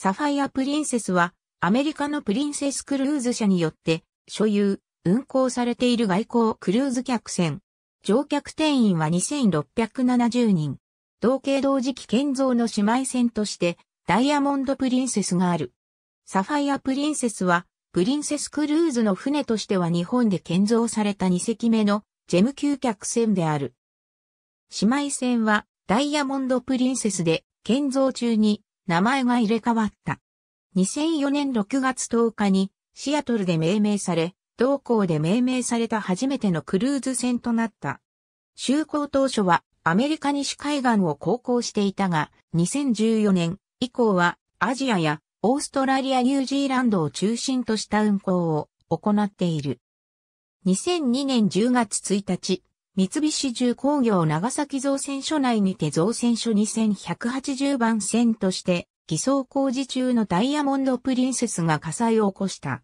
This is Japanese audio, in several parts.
サファイアプリンセスは、アメリカのプリンセスクルーズ社によって、所有、運航されている外交クルーズ客船。乗客定員は2670人。同系同時期建造の姉妹船として、ダイヤモンドプリンセスがある。サファイアプリンセスは、プリンセスクルーズの船としては日本で建造された2隻目のジェム級客船である。姉妹船は、ダイヤモンドプリンセスで、建造中に名前が入れ替わった。2004年6月10日にシアトルで命名され、同校で命名された初めてのクルーズ船となった。就航当初はアメリカ西海岸を航行していたが、2014年以降はアジアやオーストラリア、ニュージーランドを中心とした運航を行っている。2002年10月1日、三菱重工業長崎造船所内にて造船所2180番線として偽装工事中のダイヤモンド・プリンセスが火災を起こした。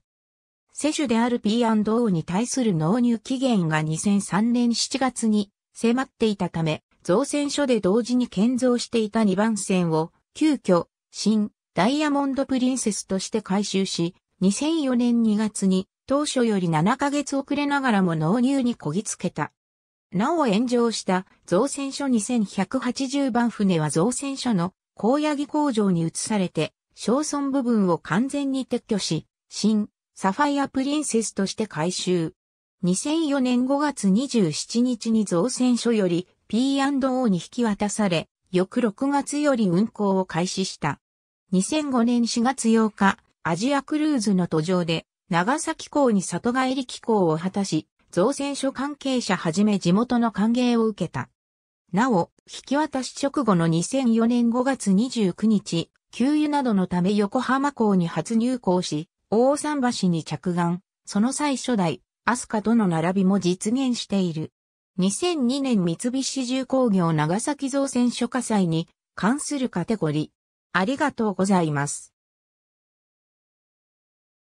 世主である P&O に対する納入期限が2003年7月に迫っていたため、造船所で同時に建造していた2番線を急遽新ダイヤモンド・プリンセスとして改修し、2004年2月に当初より7ヶ月遅れながらも納入にこぎつけた。なお炎上した造船所2180番船は造船所の高野木工場に移されて、小村部分を完全に撤去し、新、サファイアプリンセスとして回収。2004年5月27日に造船所より P&O に引き渡され、翌6月より運航を開始した。2005年4月8日、アジアクルーズの途上で、長崎港に里帰り機構を果たし、造船所関係者はじめ地元の歓迎を受けた。なお、引き渡し直後の2004年5月29日、給油などのため横浜港に初入港し、大桟橋に着岸、その際初代、アスカとの並びも実現している。2002年三菱重工業長崎造船所火災に関するカテゴリー。ありがとうございます。